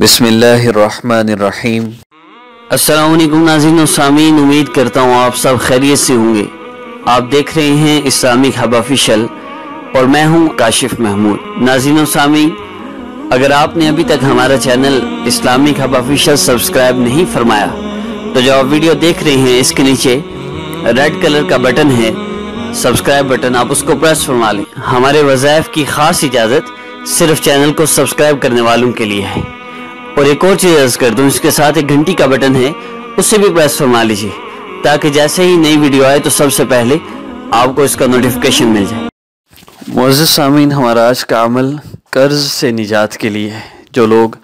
बिसमीम नाज़रीन और सामीन उम्मीद करता हूँ आप सब खैरियत से होंगे आप देख रहे हैं इस्लामिक हब ऑफिशल और मैं हूँ काशिफ महमूद और सामीन अगर आपने अभी तक हमारा channel Islamic hub official subscribe नहीं फरमाया तो जो आप वीडियो देख रहे हैं इसके नीचे रेड कलर का बटन है सब्सक्राइब बटन आप उसको प्रेस फरमा लें हमारे वज़ायफ की खास इजाज़त सिर्फ चैनल को सब्सक्राइब करने वालों के लिए है और एक और चीज़ अर्ज कर दूँ इसके साथ एक घंटी का बटन है उससे भी प्रेस फरमा लीजिए ताकि जैसे ही नई वीडियो आए तो सबसे पहले आपको इसका नोटिफिकेशन मिल जाए मोज़ सामीन हमारा आज का अमल कर्ज़ से निजात के लिए है जो लोग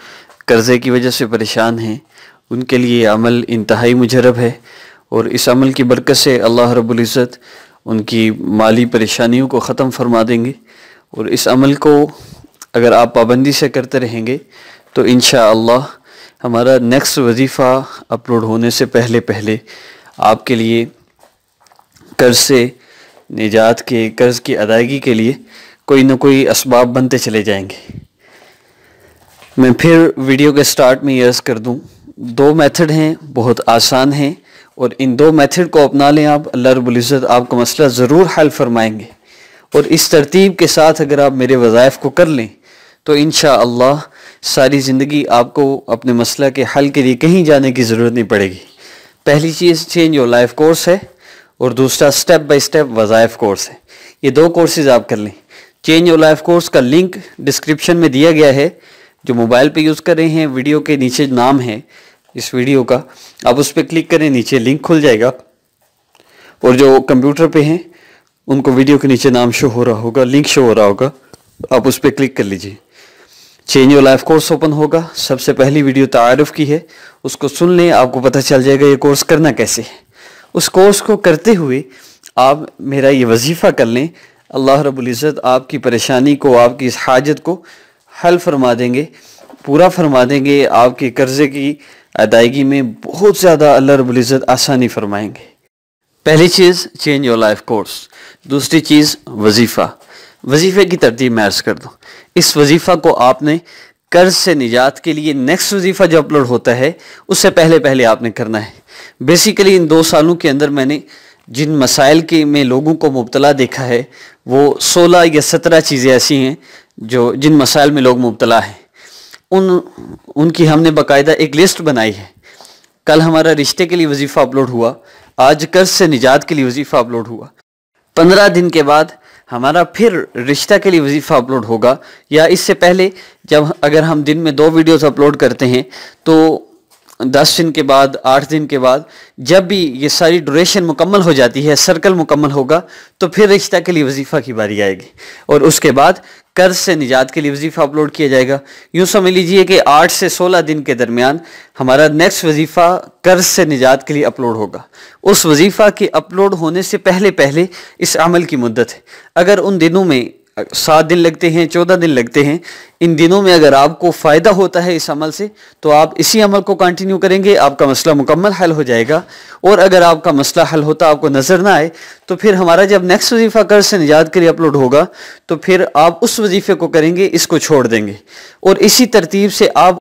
कर्ज़े की वजह से परेशान हैं उनके लिए अमल इंतहाई मुजरब है और इस अमल की बरकत से अल्लाह रबुल्ज़त उनकी माली परेशानियों को ख़त्म फरमा देंगे और इस अमल को अगर आप पाबंदी से करते रहेंगे तो इन हमारा नेक्स्ट वजीफ़ा अपलोड होने से पहले पहले आपके लिए कर्ज से निजात के कर्ज़ की अदायगी के लिए कोई ना कोई इसबाब बनते चले जाएंगे मैं फिर वीडियो के स्टार्ट में यर्ज़ कर दूं दो मेथड हैं बहुत आसान हैं और इन दो मेथड को अपना लें आप अल्लाह रबुल्ज़त आपका मसला ज़रूर हल फरमाएंगे और इस तरतीब के साथ अगर आप मेरे वज़ाइफ को कर लें तो इन सारी ज़िंदगी आपको अपने मसला के हल के लिए कहीं जाने की ज़रूरत नहीं पड़ेगी पहली चीज़ चेंज योर लाइफ कोर्स है और दूसरा स्टेप बाय स्टेप वज़ाइफ कोर्स है ये दो कोर्सेज़ आप कर लें चेंज योर लाइफ कोर्स का लिंक डिस्क्रिप्शन में दिया गया है जो मोबाइल पे यूज़ कर रहे हैं वीडियो के नीचे नाम है इस वीडियो का आप उस पर क्लिक करें नीचे लिंक खुल जाएगा और जो कंप्यूटर पे हैं उनको वीडियो के नीचे नाम शो हो रहा होगा लिंक शो हो रहा होगा आप उस पर क्लिक कर लीजिए change your life course open होगा सबसे पहली वीडियो तारफ़ की है उसको सुन लें आपको पता चल जाएगा ये कोर्स करना कैसे है उस कोर्स को करते हुए आप मेरा ये वजीफ़ा कर लें अल्लाह रबुल्ज़त आपकी परेशानी को आपकी इस हाजत को हल फरमा देंगे पूरा फरमा देंगे आपके कर्ज़े की अदायगी में बहुत ज़्यादा अल्लाह रबुल्ज़त आसानी फरमाएंगे पहली चीज़ चेंज योर लाइफ कोर्स दूसरी चीज़ वजीफ़ा वजीफ़े की तरतीब मैर्ज कर दूँ इस वजीफ़ा को आपने कर्ज से निजात के लिए नेक्स्ट वजीफ़ा जो अपलोड होता है उससे पहले पहले आपने करना है बेसिकली इन दो सालों के अंदर मैंने जिन मसाइल के में लोगों को मुबतला देखा है वो सोलह या सत्रह चीज़ें ऐसी हैं जो जिन मसाइल में लोग मुबतला हैं उन उनकी हमने बाकायदा एक लिस्ट बनाई है कल हमारा रिश्ते के लिए वजीफ़ा अपलोड हुआ आज कर्ज से निजात के लिए वजीफ़ा अपलोड हुआ पंद्रह दिन के बाद हमारा फिर रिश्ता के लिए वजीफ़ा अपलोड होगा या इससे पहले जब अगर हम दिन में दो वीडियोस अपलोड करते हैं तो दस दिन के बाद आठ दिन के बाद जब भी ये सारी ड्यूरेशन मुकम्मल हो जाती है सर्कल मुकम्मल होगा तो फिर रिश्ता के लिए वजीफ़ा की बारी आएगी और उसके बाद कर्ज से निजात के लिए वजीफ़ा अपलोड किया जाएगा यूँ समझ लीजिए कि आठ से सोलह दिन के दरमियान हमारा नेक्स्ट वजीफ़ा कर्ज से निजात के लिए अपलोड होगा उस वजीफ़ा के अपलोड होने से पहले पहले इस अमल की मदत है अगर उन दिनों में सात दिन लगते हैं चौदह दिन लगते हैं इन दिनों में अगर आपको फ़ायदा होता है इस अमल से तो आप इसी अमल को कंटिन्यू करेंगे आपका मसला मुकम्मल हल हो जाएगा और अगर आपका मसला हल होता आपको नज़र ना आए तो फिर हमारा जब नेक्स्ट वजीफ़ा कर से निजात के लिए अपलोड होगा तो फिर आप उस वजीफ़े को करेंगे इसको छोड़ देंगे और इसी तरतीब से आप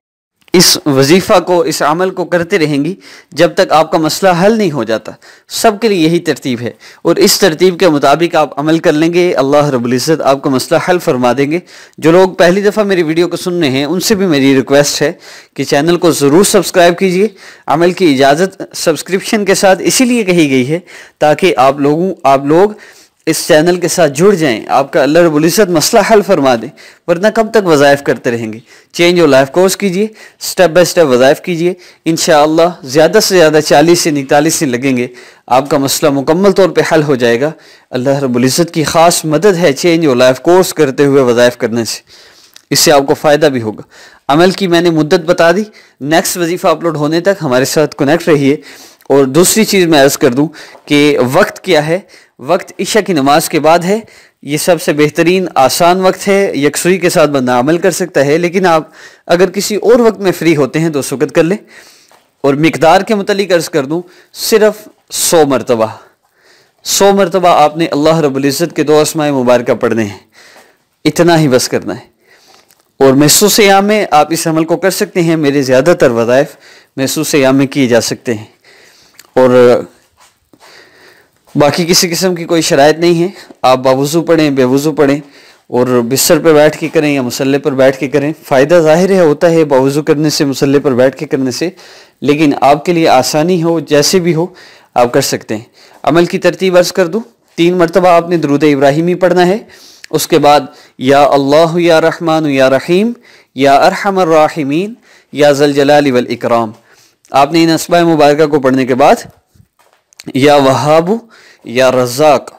इस वजीफ़ा को इस अमल को करते रहेंगी जब तक आपका मसला हल नहीं हो जाता सबके लिए यही तरतीब है और इस तरतीब के मुताबिक आप अमल कर लेंगे अल्लाह रबुल्ज़त आपका मसला हल फरमा देंगे जो लोग पहली दफ़ा मेरी वीडियो को सुन रहे हैं उनसे भी मेरी रिक्वेस्ट है कि चैनल को ज़रूर सब्सक्राइब कीजिए अमल की इजाज़त सब्सक्रिप्शन के साथ इसीलिए कही गई है ताकि आप लोगों आप लोग इस चैनल के साथ जुड़ जाएं आपका अल्लाह रबुल्ज़त मसला हल फरमा दें वरना कब तक वज़ायफ़ करते रहेंगे चेंज और लाइफ कोर्स कीजिए स्टेप बाय स्टेप वज़ायफ़ कीजिए इन ज़्यादा से ज़्यादा चालीस से इकतालीस दिन लगेंगे आपका मसला मुकम्मल तौर पर हल हो जाएगा अल्लाह रबुल्ज़त की ख़ास मदद है चेंज और लाइफ कोर्स करते हुए वज़ायफ़ करने से इससे आपको फ़ायदा भी होगा अमल की मैंने मुद्दत बता दी नेक्स्ट वजीफ़ा अपलोड होने तक हमारे साथ कनेक्ट रहिए और दूसरी चीज़ मैं अर्ज़ कर दूँ कि वक्त क्या है वक्त ईशा की नमाज के बाद है ये सबसे बेहतरीन आसान वक्त है यकसुई के साथ बंदा अमल कर सकता है लेकिन आप अगर किसी और वक्त में फ्री होते हैं तो सुगत कर लें और मकदार के मतलब अर्ज़ कर दूँ सिर्फ सौ मरतबा सौ मरतबा आपने अल्लाह रबुल्ज़त के दो आसमाय मुबारक पढ़ने हैं इतना ही बस करना है और महसूस याम में आप इस अमल को कर सकते हैं मेरे ज़्यादातर वज़ायफ़ महसूस याम में किए जा सकते हैं और बाकी किसी किस्म की कोई शरात नहीं है आप बावजू पढ़ें बेवजू पढ़ें और बिस्तर पर बैठ के करें या मसल्ले पर बैठ के करें फ़ायदा ज़ाहिर है होता है बावजू करने से मसल्ले पर बैठ के करने से लेकिन आपके लिए आसानी हो जैसे भी हो आप कर सकते हैं अमल की तरतीब अर्ज़ कर दूँ तीन मरतबा आपने दरुद इब्राहिमी पढ़ना है उसके बाद या अल्लाह या रहमान या रहीम या अरहमर्राहिमीन या जलजलाल वल इकराम आपने इन असबा मुबारक को पढ़ने के बाद या वहाबू या रज़ाक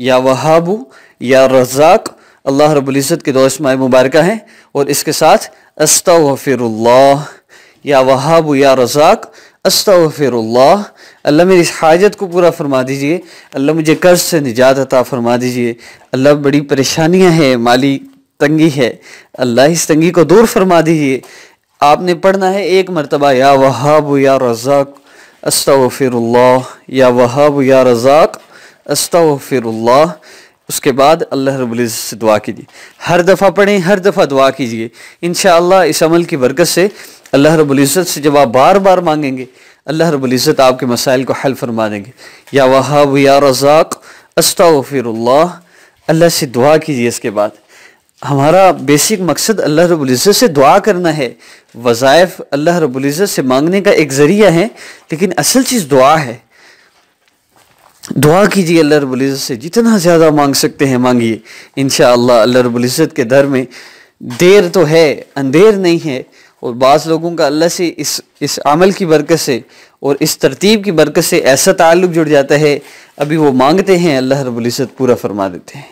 या वहाबू या रज़ाक अल्लाह रबुल्ज़त के दो इसमाय मुबारक हैं और इसके साथ अस्तफ़िरल्ला या वहाबू या रज़ाक अस्तफ़िरल्ला अल्लाह मेरी इस हाजत को पूरा फरमा दीजिए अल्लाह मुझे कर्ज से निजात अता फरमा दीजिए अल्लाह बड़ी परेशानियाँ हैं माली तंगी है अल्लाह इस तंगी को दूर फरमा दीजिए आपने पढ़ना है एक मरतबा या वहाबू या रज़ाक अस्तफ़िरल्ला या वहाब या रज़ाक अस्तफ़िरल्ला उसके बाद अल्लाह रबुल्ज़ से दुआ कीजिए हर दफ़ा पढ़ें हर दफ़ा दुआ कीजिए इन इस अमल की बरकत से अल्लाह रबुल्ज़त से जब आप बार बार मांगेंगे अल्लाह रबुल्ज़त आपके मसाइल को हल फरमा देंगे या वहाब या रज़ाक अस्तफ़िरल्ला अल्लाह से दुआ कीजिए इसके बाद हमारा बेसिक मकसद अल्लाह रबुल्ज़त से दुआ करना है वज़ाइफ अल्लाह रबुल्ज़त से मांगने का एक ज़रिया है लेकिन असल चीज़ दुआ है दुआ कीजिए अल्लाह रबुल्ज़त से जितना ज़्यादा मांग सकते हैं मांगिए इन अल्लाह रबुल्ज़त के दर में देर तो है अंधेर नहीं है और बाज़ लोगों का अल्लाह से इस इस अमल की बरकत से और इस तरतीब की बरकत से ऐसा ताल्लुक जुड़ जाता है अभी वो मांगते हैं अल्लाह रबुल्ज़त पूरा फरमा देते हैं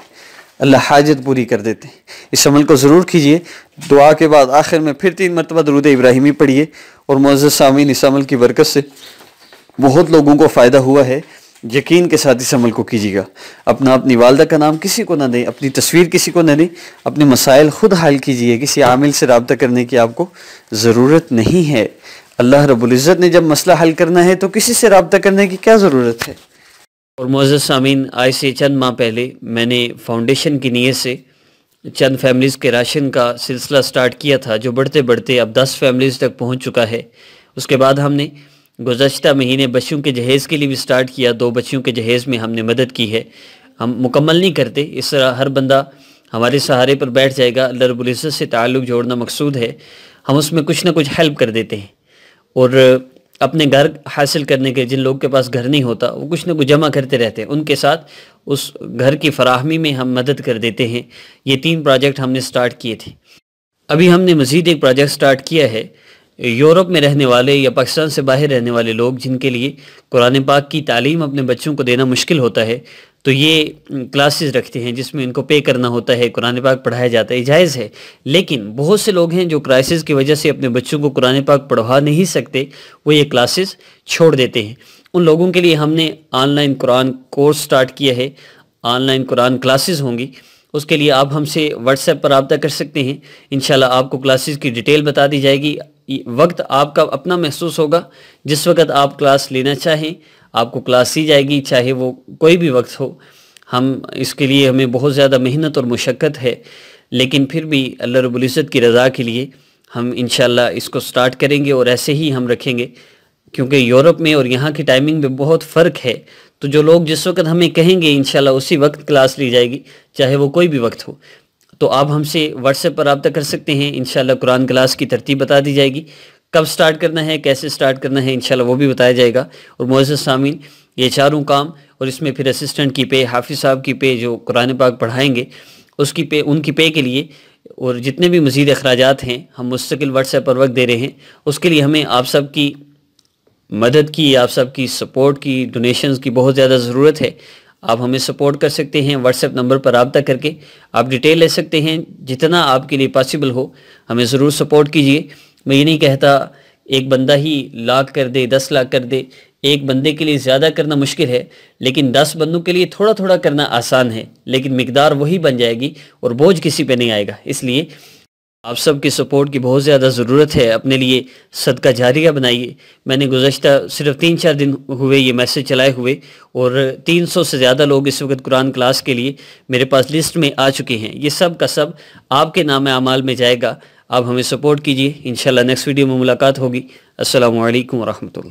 अल्लाह हाजत पूरी कर देते हैं इस अमल को ज़रूर कीजिए दुआ के बाद आखिर में फिर तीन मरतबा दरुद इब्राहिमी पढ़िए और मोज़ सामीन इस अमल की बरकत से बहुत लोगों को फ़ायदा हुआ है यकीन के साथ इस अमल को कीजिएगा अपना अपनी वालदा का नाम किसी को ना दें अपनी तस्वीर किसी को ना दें अपने मसाइल ख़ुद हल कीजिए किसी आमिल से रबता करने की आपको ज़रूरत नहीं है अल्लाह रबुल्ज़त ने जब मसला हल करना है तो किसी से रबता करने की क्या ज़रूरत है और मोज़ सामीन आज से चंद माह पहले मैंने फाउंडेशन की नीयत से चंद फैमिलीज़ के राशन का सिलसिला स्टार्ट किया था जो बढ़ते बढ़ते अब दस फैमिलीज़ तक पहुंच चुका है उसके बाद हमने गुजशत महीने बच्चियों के जहेज़ के लिए भी स्टार्ट किया दो बच्चियों के जहेज़ में हमने मदद की है हम मुकम्मल नहीं करते इस तरह हर बंदा हमारे सहारे पर बैठ जाएगा अल्लाह रबुल्ज़त से ताल्लुक़ जोड़ना मकसूद है हम उसमें कुछ ना कुछ हेल्प कर देते हैं और अपने घर हासिल करने के जिन लोगों के पास घर नहीं होता वो कुछ ना कुछ जमा करते रहते हैं उनके साथ उस घर की फराहमी में हम मदद कर देते हैं ये तीन प्रोजेक्ट हमने स्टार्ट किए थे अभी हमने मज़ीद एक प्रोजेक्ट स्टार्ट किया है यूरोप में रहने वाले या पाकिस्तान से बाहर रहने वाले लोग जिनके लिए कुरान पाक की तालीम अपने बच्चों को देना मुश्किल होता है तो ये क्लासेस रखते हैं जिसमें इनको पे करना होता है कुरान पाक पढ़ाया जाता है जायज़ है लेकिन बहुत से लोग हैं जो क्राइसिस की वजह से अपने बच्चों को कुरान पाक पढ़वा नहीं सकते वो ये क्लासेस छोड़ देते हैं उन लोगों के लिए हमने ऑनलाइन कुरान कोर्स स्टार्ट किया है ऑनलाइन कुरान क्लासेस होंगी उसके लिए आप हमसे व्हाट्सएप पर रबता कर सकते हैं इन आपको क्लासेज की डिटेल बता दी जाएगी वक्त आपका अपना महसूस होगा जिस वक्त आप क्लास लेना चाहें आपको क्लास ही जाएगी चाहे वो कोई भी वक्त हो हम इसके लिए हमें बहुत ज़्यादा मेहनत और मशक्क़त है लेकिन फिर भी अल्लाह रबुल्ज़त की रज़ा के लिए हम इन इसको स्टार्ट करेंगे और ऐसे ही हम रखेंगे क्योंकि यूरोप में और यहाँ की टाइमिंग में बहुत फ़र्क है तो जो लोग जिस वक्त हमें कहेंगे इन उसी वक्त क्लास ली जाएगी चाहे वो कोई भी वक्त हो तो आप हमसे व्हाट्सएप पर रबता कर सकते हैं इन कुरान क्लास की तरतीब बता दी जाएगी कब स्टार्ट करना है कैसे स्टार्ट करना है इन वो भी बताया जाएगा और मोज़ सामीन ये चारों काम और इसमें फिर असिस्टेंट की पे हाफिज़ साहब की पे जो कुरान पाक पढ़ाएंगे उसकी पे उनकी पे के लिए और जितने भी मज़ीद अखराज हैं हम मुस्तकिल व्हाट्सएप पर वक्त दे रहे हैं उसके लिए हमें आप सब की मदद की आप सब की सपोर्ट की डोनेशंस की बहुत ज़्यादा ज़रूरत है आप हमें सपोर्ट कर सकते हैं व्हाट्सएप नंबर पर रबता करके आप डिटेल ले सकते हैं जितना आपके लिए पॉसिबल हो हमें ज़रूर सपोर्ट कीजिए मैं ये नहीं कहता एक बंदा ही लाख कर दे दस लाख कर दे एक बंदे के लिए ज़्यादा करना मुश्किल है लेकिन दस बंदों के लिए थोड़ा थोड़ा करना आसान है लेकिन मकदार वही बन जाएगी और बोझ किसी पर नहीं आएगा इसलिए आप सब की सपोर्ट की बहुत ज़्यादा ज़रूरत है अपने लिए सदका जारिया बनाइए मैंने गुजशत सिर्फ तीन चार दिन हुए ये मैसेज चलाए हुए और 300 से ज़्यादा लोग इस वक्त कुरान क्लास के लिए मेरे पास लिस्ट में आ चुके हैं ये सब का सब आपके नाम अमाल में जाएगा आप हमें सपोर्ट कीजिए इन नेक्स्ट वीडियो में मुलाकात होगी असल वरहमल